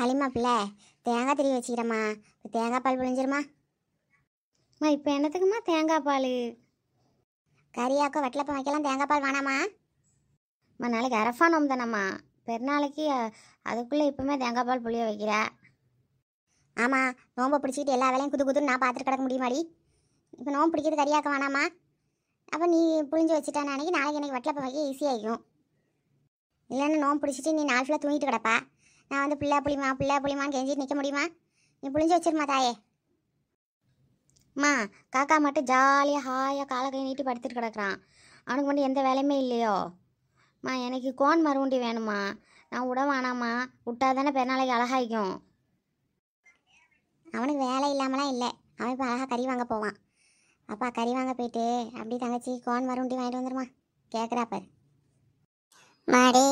ஹலிமா பிள்ளை தேங்காய் திரி வச்சுக்கிறேம்மா இப்போ தேங்காய் பால் புழிஞ்சிருமா அம்மா இப்போ என்னத்துக்குமா தேங்காய் பால் கறியாக்கோ வெட்டலப்பம் வைக்கலாம் தேங்காய் பால் வேணாமா அம்மா நாளைக்கு அரஃபா நோம் தானம்மா பெருநாளைக்கு அதுக்குள்ளே இப்போவுமே தேங்காய் பால் புளிய வைக்கிற ஆமாம் நோம்பை பிடிச்சிக்கிட்டு எல்லா வேலையும் குது குதுன்னு நான் பார்த்துட்டு கிடக்க முடியுமாடி இப்போ நோம்பு பிடிக்கிறது கறியாக்க வேணாம்மா அப்போ நீ புளிஞ்சு வச்சுட்டான்னு அன்றைக்கி நாளைக்கு எனக்கு வெட்டலப்பம் வைக்க ஈஸியாகும் இல்லைன்னா நோம்பு பிடிச்சிட்டு நீ நாள் ஃபுல்லாக தூங்கிட்டு கிடப்பா நான் வந்து பிள்ளை புளிமா பிள்ளை புளிமான்னு கெஞ்சிட்டு நிற்க முடியுமா நீ புளிஞ்சு வச்சிருமா தாயே அம்மா காக்கா மட்டும் ஜாலியாக ஹாயாக காலை கை நீட்டி படுத்துட்டு கிடக்குறான் அவனுக்கு மட்டும் எந்த வேலையுமே இல்லையோ அம்மா எனக்கு கோன் மறுவண்டி வேணுமா நான் விட வேணாம்மா விட்டா தானே பெருநாளைக்கு அழகாய்க்கும் அவனுக்கு வேலை இல்லாமலாம் இல்லை அவன் இப்போ அழகாக கறி வாங்க போவான் அப்பா கறி வாங்க போயிட்டு அப்படி தங்கச்சி கோன் மறுவண்டி வாங்கிட்டு வந்துடுமா கேட்குறாப்பா மாடி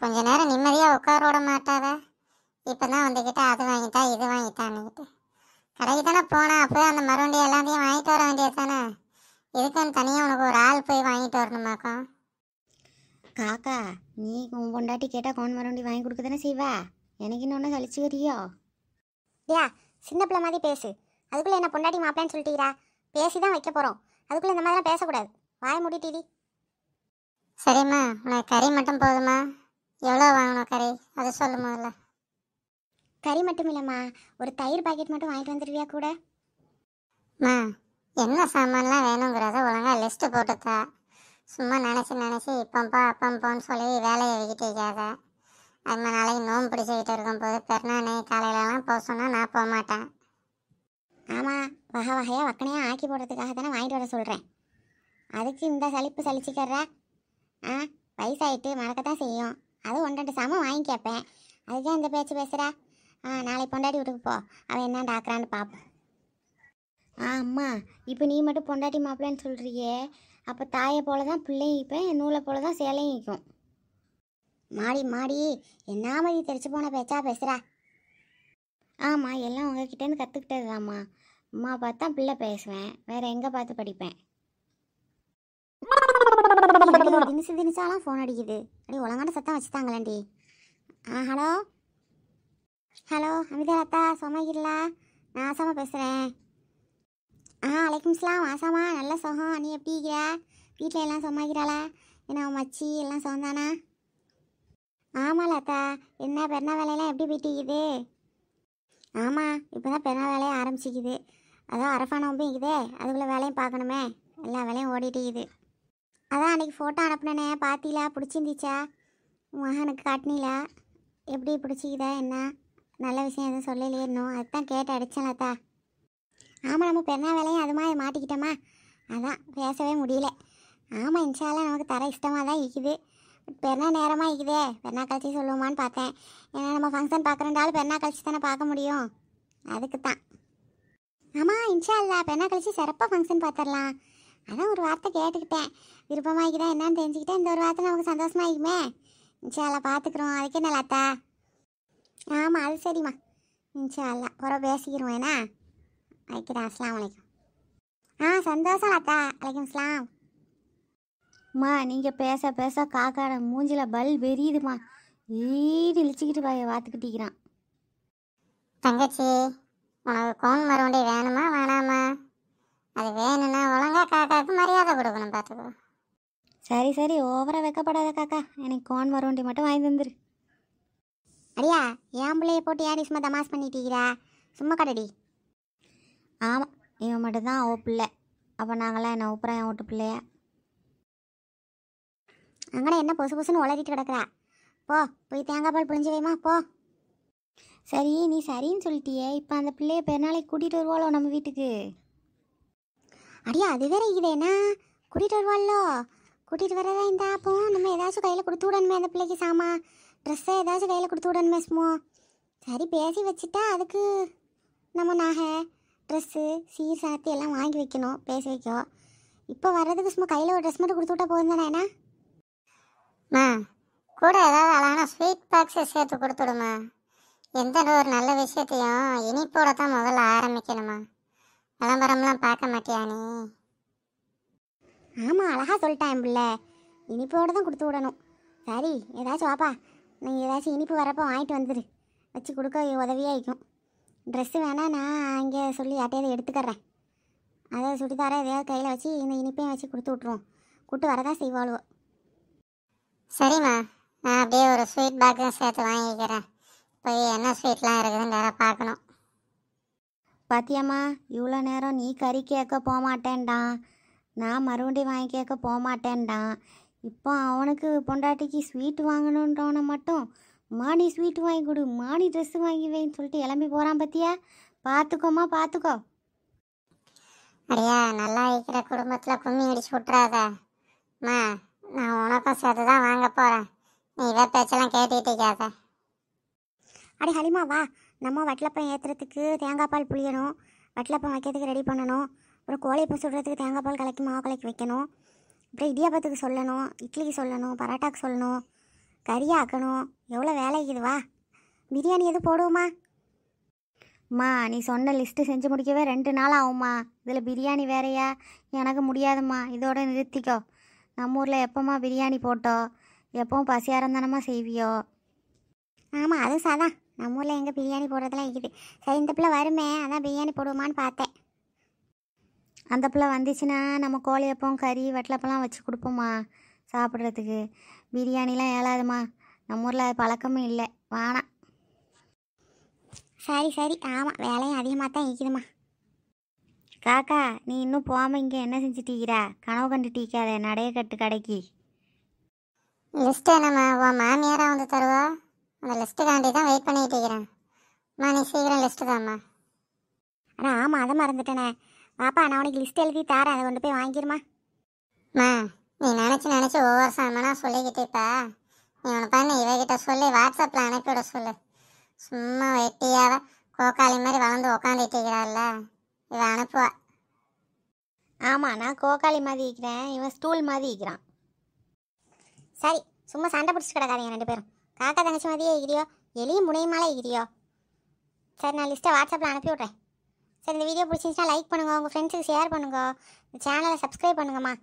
கொஞ்ச நேரம் நிம்மதியாக உட்கார விட மாட்டாத இப்போ தான் வந்துக்கிட்ட அது வாங்கிட்டா இது வாங்கிட்டான்னுக்கிட்டு கடைக்கு தானே போனா அப்போ அந்த மறுபடியும் எல்லாத்தையும் வாங்கிட்டு வர வேண்டியது தானே இதுக்குன்னு தனியாக உனக்கு ஒரு ஆள் போய் வாங்கிட்டு வரணுமாக்கா காக்கா நீ உன் பொண்டாட்டி கேட்டால் கவுன் மறுபடி வாங்கி கொடுக்க தானே செய்வா எனக்கு இன்னொன்று சலிச்சு வரியோ இல்லையா சின்ன பிள்ளை மாதிரி பேசு அதுக்குள்ளே என்ன பொண்டாட்டி மாப்பிளான்னு சொல்லிட்டீரா பேசி தான் வைக்க போகிறோம் அதுக்குள்ளே இந்த மாதிரிலாம் பேசக்கூடாது வாய முடிட்டிடி சரிம்மா உனக்கு கறி மட்டும் போதுமா எவ்வளோ வாங்கணும் கறி அதை சொல்லும் முதல்ல கறி மட்டும் இல்லைம்மா ஒரு தயிர் பாக்கெட் மட்டும் வாங்கிட்டு வந்துருவியா கூட மா என்ன சாமான்லாம் வேணுங்கிறத ஒழுங்காக லிஸ்ட்டு போட்டுத்தா சும்மா நினச்சி நினச்சி இப்பம்பா அப்பம்போன்னு சொல்லி வேலையை வைக்கிட்டு இருக்காத அதுமா நாளைக்கு நோன் பிடிச்சிக்கிட்டு இருக்கும்போது பெருநானே காலையிலலாம் போக சொன்னால் நான் போக மாட்டேன் ஆமாம் வகை வகையாக வக்கனையாக ஆக்கி போடுறதுக்காக தானே வாங்கிட்டு வர சொல்கிறேன் அதுக்கு இந்த சலிப்பு சளிச்சிக்கிற ஆ வயசாயிட்டு மறக்கத்தான் செய்யும் அதுவும் ஒன்று ரெண்டு சாமும் வாங்கி கேட்பேன் அதுதான் இந்த பேச்சு பேசுகிறா ஆ நாளைக்கு பொண்டாட்டி வீட்டுக்கு போ அவன் என்ன டாக்குறான்னு பார்ப்போம் ஆ அம்மா இப்போ நீ மட்டும் பொண்டாட்டி மாப்பிள்ளைன்னு சொல்கிறியே அப்போ தாயை போல தான் பிள்ளையும் இப்போ நூலை போல தான் சேலையும் இருக்கும் மாடி மாடி என்ன மாதிரி தெரிச்சு போன பேச்சா பேசுகிறா ஆமாம் எல்லாம் உங்ககிட்டன்னு கற்றுக்கிட்டது தாம்மா அம்மா பார்த்தா பிள்ளை பேசுவேன் வேறு எங்கே பார்த்து படிப்பேன் தினசு தினசாலாம் ஃபோன் அடிக்குது அப்படி ஒழுங்கான சத்தம் வச்சுட்டாங்களேண்டி ஆ ஹலோ ஹலோ அமிதா அத்தா சோமாகிரலா நான் ஆசாமா பேசுகிறேன் ஆ அலைக்கும் இஸ்லாம் ஆசாமா நல்ல சுகம் நீ எப்படி இருக்கிற வீட்டில் எல்லாம் சும்மாக்கிறாளா என்ன மச்சி எல்லாம் சோந்தானா ஆமாம் லதா என்ன பெருனா வேலையெல்லாம் எப்படி இருக்குது ஆமாம் இப்போ தான் பெருனா வேலையை ஆரம்பிச்சிக்குது அதான் அரஃபா நோம்பும் இருக்குது அதுக்குள்ளே வேலையும் பார்க்கணுமே எல்லா வேலையும் இருக்குது அதான் அன்றைக்கி ஃபோட்டோ அனுப்புனேனே பார்த்தீங்களா பிடிச்சிருந்துச்சா மகனுக்கு காட்டினீங்களா எப்படி பிடிச்சிக்கிதா என்ன நல்ல விஷயம் எதுவும் சொல்லலையே அதுதான் கேட்டு அடித்தலாத்தா ஆமாம் நம்ம பெருநா வேலையும் அது மாதிரி மாட்டிக்கிட்டோமா அதான் பேசவே முடியல ஆமாம் இன்ஷாலாம் நமக்கு தர இஷ்டமாக தான் இருக்குது பெருநா நேரமாக இருக்குதே பெருநா கழிச்சு சொல்லுவோமான்னு பார்த்தேன் ஏன்னா நம்ம ஃபங்க்ஷன் பார்க்குறண்டாலும் பெருநா கழிச்சு தானே பார்க்க முடியும் அதுக்கு தான் ஆமாம் இன்ஷா இல்லா பெருநா கழிச்சு சிறப்பாக ஃபங்க்ஷன் பார்த்துடலாம் அதான் ஒரு வார்த்தை கேட்டுக்கிட்டேன் விருப்பமாகிதான் என்னன்னு தெரிஞ்சுக்கிட்டேன் இந்த ஒரு வார்த்தை நமக்கு சந்தோஷமாயிக்குமே இன்ஷால்லா பார்த்துக்குறோம் அதுக்கே நல்லாத்தா ஆமாம் அது சரிம்மா இன்ஷால்லா குறை பேசிக்கிறோம் ஏன்னா வைக்கிறேன் அஸ்லாம் வலைக்கம் ஆ சந்தோஷம் லத்தா வலைக்கம் ஸ்லாம் அம்மா நீங்கள் பேச பேச காக்காட மூஞ்சில் பல் வெறியுதுமா ஈடு இழிச்சிக்கிட்டு பாய பார்த்துக்கிட்டிக்கிறான் தங்கச்சி உனக்கு கோம் மறுபடி வேணுமா வேணாமா அது வேணும்னா ஒழுங்கா காக்காவுக்கு மரியாதை கொடுக்கணும் பார்த்துக்கோ சரி சரி ஓவராக வைக்கப்படாத காக்கா எனக்கு கோன் மருவண்டி மட்டும் வாங்கி தந்துரு அடியா என் பிள்ளைய போட்டு யாரி சும்மா தமாஸ் பண்ணிட்டீங்களா சும்மா கடடி ஆமாம் இவன் மட்டும்தான் அவ பிள்ளை அப்போ நாங்களாம் என்ன ஒப்புறேன் என் ஓட்டு பிள்ளைய அங்கே என்ன பொசு பொசுன்னு உளறிட்டு கிடக்குறா போ போய் தேங்காய் பால் புழிஞ்சு வைமா போ சரி நீ சரின்னு சொல்லிட்டியே இப்போ அந்த பிள்ளைய பெருநாளைக்கு கூட்டிகிட்டு வருவாளோ நம்ம வீட்டுக்கு அடியா அது வேற இவேனா கூட்டிகிட்டு வருவாள்லோ கூட்டிகிட்டு வரதா இருந்தா அப்போ நம்ம ஏதாச்சும் கையில் கொடுத்து விடணுமே அந்த பிள்ளைக்கு சாமா ட்ரெஸ்ஸை ஏதாச்சும் கையில் கொடுத்து விடணுமே சும்மா சரி பேசி வச்சுட்டா அதுக்கு நம்ம நகை ட்ரெஸ்ஸு சீர் சாத்தி எல்லாம் வாங்கி வைக்கணும் பேசி வைக்கோ இப்போ வர்றதுக்கு சும்மா கையில் ஒரு ட்ரெஸ் மட்டும் கொடுத்து விட்டா போதும் தானே கூட ஏதாவது அழகான ஸ்வீட் பாக்ஸை சேர்த்து கொடுத்துடுமா எந்த ஒரு நல்ல விஷயத்தையும் இனிப்போட தான் முதல்ல ஆரம்பிக்கணுமா விளம்பரம்லாம் பார்க்க மாட்டியானே ஆமாம் அழகாக சொல்லிட்டேன் பிள்ளை இனிப்போடு தான் கொடுத்து விடணும் சரி ஏதாச்சும் வாப்பா நீங்கள் ஏதாச்சும் இனிப்பு வரப்போ வாங்கிட்டு வந்துடு வச்சு கொடுக்க உதவியாக இருக்கும் ட்ரெஸ்ஸு வேணால் நான் அங்கே சொல்லி யார்ட்டையாவது எடுத்துக்கிறேன் அதை சுடிதார எதையாவது கையில் வச்சு இந்த இனிப்பையும் வச்சு கொடுத்து விட்ருவோம் கூட்டு வரதான் செய்வாளுவோ சரிம்மா நான் அப்படியே ஒரு ஸ்வீட் பாக்ஸும் சேர்த்து வாங்கிக்கிறேன் போய் என்ன ஸ்வீட்லாம் இருக்குதுன்னு வேறு பார்க்கணும் பாத்தியம்மா இவ்வளோ நேரம் நீ கறி கேட்க போகமாட்டேன்டா நான் மறுபடி வாங்கி கேட்க போகமாட்டேன்டான் இப்போ அவனுக்கு பொண்டாட்டிக்கு ஸ்வீட் வாங்கணுன்றவனை மட்டும் மாணி ஸ்வீட் வாங்கி கொடு மாணி ட்ரெஸ்ஸு வாங்கி வைன்னு சொல்லிட்டு கிளம்பி போகிறான் பத்தியா பார்த்துக்கோமா பார்த்துக்கோ அடியா நல்லா இருக்கிற குடும்பத்தில் கும்மி அடிச்சு விட்றாதம்மா நான் உனக்கும் சேர்த்து தான் வாங்க போகிறேன் நீ இதை பேச்செல்லாம் கேட்டுக்கிட்டே கேட்க அடி ஹலிமா வா நம்ம வட்டலப்பம் ஏற்றுறதுக்கு தேங்காய் பால் புளியணும் வட்டலப்பம் வைக்கிறதுக்கு ரெடி பண்ணணும் அப்புறம் கோழைப்பம் சுடுறதுக்கு தேங்காய் பால் கலக்கி மாவு கலக்கி வைக்கணும் அப்புறம் இடியாப்பத்துக்கு சொல்லணும் இட்லிக்கு சொல்லணும் பரோட்டாக்கு சொல்லணும் கறி ஆக்கணும் எவ்வளோ வேலை இதுவா பிரியாணி எதுவும் போடுவோமா அம்மா நீ சொன்ன லிஸ்ட்டு செஞ்சு முடிக்கவே ரெண்டு நாள் ஆகும்மா இதில் பிரியாணி வேறையா எனக்கு முடியாதும்மா இதோட நிறுத்திக்கோ நம்ம ஊரில் எப்போம்மா பிரியாணி போட்டோ எப்பவும் பசியாரம் தானம்மா செய்வியோ ஆமாம் அது சாதான் நம்ம ஊரில் எங்கே பிரியாணி போடுறதெல்லாம் இருக்குது சரி இந்த பிள்ளை வருமே அதான் பிரியாணி போடுவோமான்னு பார்த்தேன் அந்த பிள்ளை வந்துச்சுன்னா நம்ம கோழியப்பம் கறி வட்டலப்பெல்லாம் வச்சு கொடுப்போம்மா சாப்பிட்றதுக்கு பிரியாணிலாம் ஏழாதுமா நம்ம ஊரில் அது பழக்கமும் இல்லை வானா சரி சரி ஆமாம் வேலையும் அதிகமாக தான் இருக்குதுமா காக்கா நீ இன்னும் போகாமல் இங்கே என்ன டீக்கிறா கனவு கண்டுட்டீக்காத நடைய கட்டு கடைக்கு லிஸ்ட் என்னம்மா உன் மாமியாராக வந்து தருவா அந்த தாண்டி தான் வெயிட் பண்ணிகிட்டு இருக்கிறேன் அம்மா நீ சீக்கிரம் லிஸ்ட்டு தான்ம்மா அண்ணா ஆமாம் அதை மறந்துட்டேனே பாப்பா நான் உனக்கு லிஸ்ட் எழுதி தரேன் அதை கொண்டு போய் வாங்கிடுமா அம்மா நீ நினச்சி நினச்சி ஒவ்வொரு சாமானா சொல்லிக்கிட்டு இப்போ நீ உனக்கு பண்ண இவகிட்ட சொல்லி வாட்ஸ்அப்பில் அனுப்பிவிட சொல்லு சும்மா வெட்டியாக கோக்காளி மாதிரி வளர்ந்து உக்காந்துட்டு இருக்கிறாள்ல இதை அனுப்புவா ஆமாம் நான் கோக்காளி மாதிரி இருக்கிறேன் இவன் ஸ்டூல் மாதிரி இருக்கிறான் சரி சும்மா சண்டை பிடிச்சி கிடக்காதீங்க ரெண்டு பேரும் தாத்தா தங்கச்சி மாதிரியே இருக்கிறியோ எலியும் முனையுமாலே இருக்கிறியோ சரி நான் லிஸ்ட்டை வாட்ஸ்அப்பில் அனுப்பி விட்றேன் சரி இந்த வீடியோ பிடிச்சிருந்துச்சுன்னா லைக் பண்ணுங்கள் உங்கள் ஃப்ரெண்ட்ஸுக்கு ஷேர் பண்ணுங்கள் சேனலை சப்ஸ்கிரைப் பண்ணுங்கம்மா